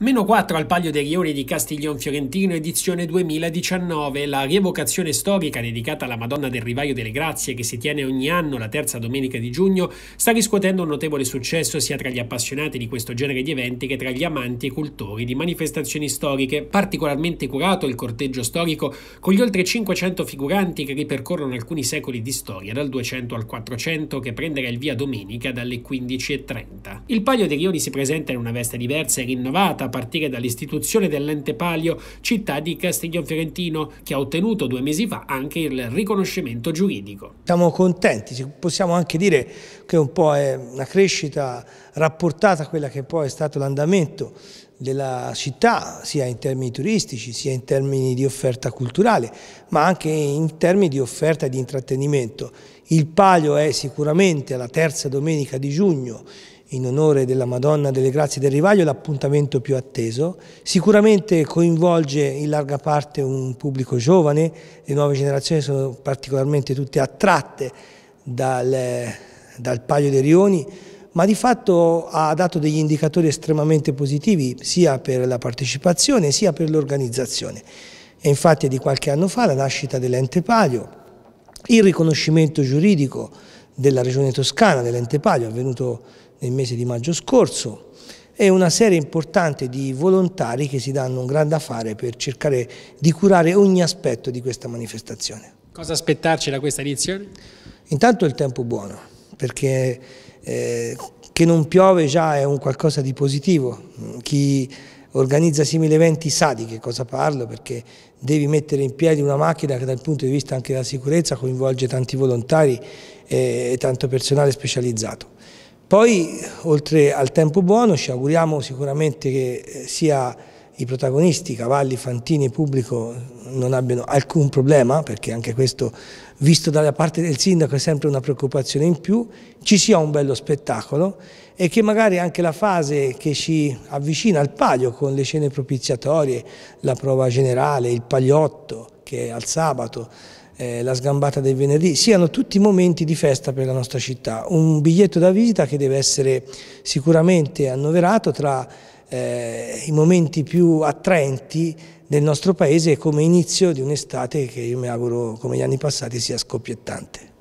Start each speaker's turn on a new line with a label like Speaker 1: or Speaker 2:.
Speaker 1: Meno 4 al Palio dei Rioni di Castiglion Fiorentino, edizione 2019, la rievocazione storica dedicata alla Madonna del Rivaio delle Grazie che si tiene ogni anno la terza domenica di giugno, sta riscuotendo un notevole successo sia tra gli appassionati di questo genere di eventi che tra gli amanti e cultori di manifestazioni storiche. Particolarmente curato il corteggio storico con gli oltre 500 figuranti che ripercorrono alcuni secoli di storia dal 200 al 400 che prenderà il via domenica dalle 15.30. Il Palio dei Rioni si presenta in una veste diversa e rinnovata a partire dall'istituzione dell'ente palio città di Castiglion Fiorentino, che ha ottenuto due mesi fa anche il riconoscimento giuridico.
Speaker 2: Siamo contenti, possiamo anche dire che un po' è una crescita rapportata a quella che poi è stato l'andamento della città, sia in termini turistici, sia in termini di offerta culturale, ma anche in termini di offerta di intrattenimento. Il Palio è sicuramente la terza domenica di giugno in onore della Madonna delle Grazie del Rivaglio l'appuntamento più atteso. Sicuramente coinvolge in larga parte un pubblico giovane, le nuove generazioni sono particolarmente tutte attratte dal, dal Paio dei Rioni, ma di fatto ha dato degli indicatori estremamente positivi sia per la partecipazione sia per l'organizzazione. E infatti è di qualche anno fa la nascita dell'ente Palio, il riconoscimento giuridico della Regione Toscana, dell'ente Palio, avvenuto nel mese di maggio scorso, e una serie importante di volontari che si danno un grande affare per cercare di curare ogni aspetto di questa manifestazione.
Speaker 1: Cosa aspettarci da questa edizione?
Speaker 2: Intanto il tempo buono, perché eh, che non piove già è un qualcosa di positivo. Chi organizza simili eventi sa di che cosa parlo perché devi mettere in piedi una macchina che dal punto di vista anche della sicurezza coinvolge tanti volontari e tanto personale specializzato. Poi oltre al tempo buono ci auguriamo sicuramente che eh, sia i protagonisti, Cavalli, Fantini e pubblico non abbiano alcun problema, perché anche questo visto dalla parte del sindaco è sempre una preoccupazione in più, ci sia un bello spettacolo e che magari anche la fase che ci avvicina al palio con le scene propiziatorie, la prova generale, il pagliotto che è al sabato, eh, la sgambata del venerdì, siano tutti momenti di festa per la nostra città. Un biglietto da visita che deve essere sicuramente annoverato tra eh, i momenti più attraenti del nostro paese come inizio di un'estate che io mi auguro, come gli anni passati, sia scoppiettante.